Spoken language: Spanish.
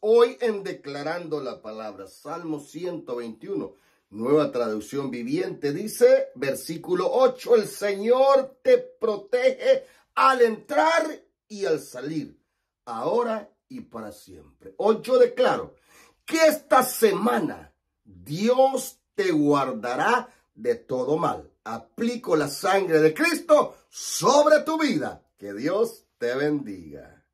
hoy en Declarando la Palabra. Salmo 121, nueva traducción viviente, dice, versículo 8, el Señor te protege al entrar y al salir, ahora y para siempre. Hoy yo declaro que esta semana Dios te guardará de todo mal. Aplico la sangre de Cristo sobre tu vida. Que Dios te bendiga.